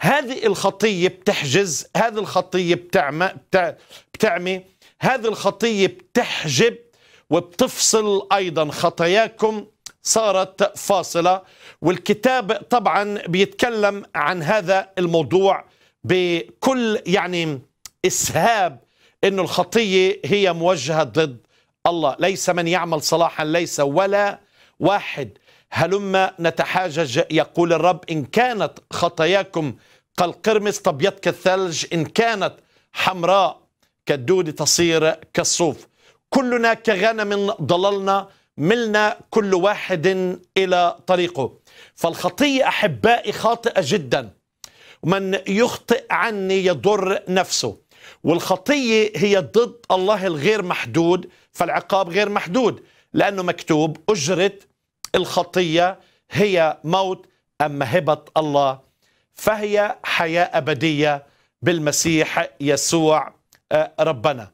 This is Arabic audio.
هذه الخطية بتحجز هذه الخطية بتعمى, بتعمي هذه الخطية بتحجب وبتفصل أيضا خطاياكم صارت فاصلة والكتاب طبعا بيتكلم عن هذا الموضوع بكل يعني إسهاب أن الخطية هي موجهة ضد الله ليس من يعمل صلاحا ليس ولا واحد هلم نتحاجج يقول الرب إن كانت خطاياكم كالقرمز تبيض كالثلج إن كانت حمراء كالدود تصير كالصوف كلنا كغنم ضللنا ملنا كل واحد إلى طريقه فالخطية أحبائي خاطئة جدا من يخطئ عني يضر نفسه والخطية هي ضد الله الغير محدود فالعقاب غير محدود لأنه مكتوب أجرت الخطية هي موت أما هبة الله فهي حياة أبدية بالمسيح يسوع آه، ربنا